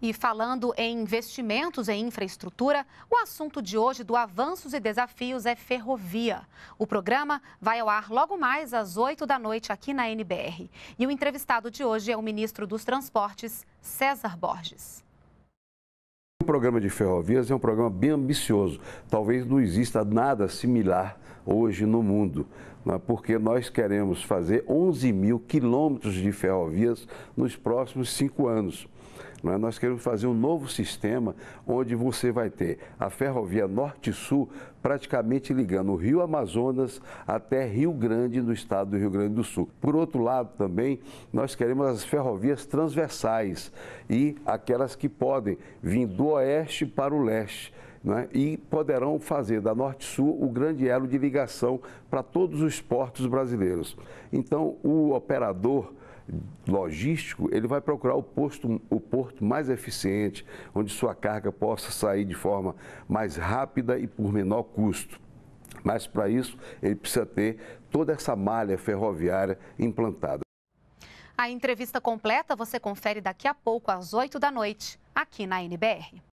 E falando em investimentos em infraestrutura, o assunto de hoje do Avanços e Desafios é ferrovia. O programa vai ao ar logo mais às 8 da noite aqui na NBR. E o entrevistado de hoje é o ministro dos Transportes, César Borges. O programa de ferrovias é um programa bem ambicioso. Talvez não exista nada similar hoje no mundo, né? porque nós queremos fazer 11 mil quilômetros de ferrovias nos próximos cinco anos. Né? Nós queremos fazer um novo sistema onde você vai ter a ferrovia Norte-Sul praticamente ligando o Rio Amazonas até Rio Grande, no estado do Rio Grande do Sul. Por outro lado, também, nós queremos as ferrovias transversais e aquelas que podem vir do oeste para o leste né, e poderão fazer da Norte-Sul o grande elo de ligação para todos os portos brasileiros. Então, o operador logístico, ele vai procurar o, posto, o porto mais eficiente, onde sua carga possa sair de forma mais rápida e por menor custo. Mas para isso, ele precisa ter toda essa malha ferroviária implantada. A entrevista completa você confere daqui a pouco às 8 da noite, aqui na NBR.